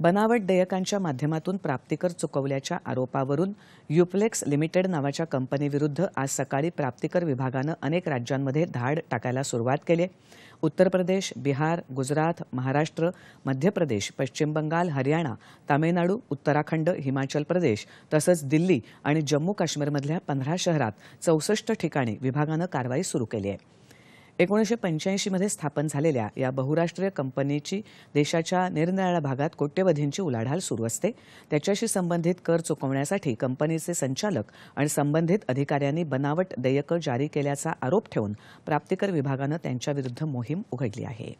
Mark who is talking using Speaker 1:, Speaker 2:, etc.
Speaker 1: बनावट देयकांच्या माध्यमातून प्राप्तिकर चुकवल्याच्या आरोपावरून युप्लेक्स लिमिटेड नावाच्या कंपनीविरुद्ध आज सकाळी प्राप्तिकर विभागानं अनेक राज्यांमध्ये धाड टाकायला सुरुवात केली उत्तर प्रदेश बिहार गुजरात महाराष्ट्र मध्य प्रदेश पश्चिम बंगाल हरियाणा तामिळनाडू उत्तराखंड हिमाचल प्रदेश तसंच दिल्ली आणि जम्मू काश्मीरमधल्या पंधरा शहरात चौसष्ट ठिकाणी विभागानं कारवाई सुरू केली आहे एकोणीसशे पंच्याऐंशीमध्ये स्थापन झालेल्या या बहुराष्ट्रीय कंपनीची देशाच्या निरनिराळ्या भागात कोट्यवधींची उलाढाल सुरू असते त्याच्याशी संबंधित कर चुकवण्यासाठी कंपनीचे संचालक आणि संबंधित अधिकाऱ्यांनी बनावट देयकं जारी केल्याचा आरोप ठेवून प्राप्तिकर विभागानं त्यांच्याविरुद्ध मोहीम उघडली आहे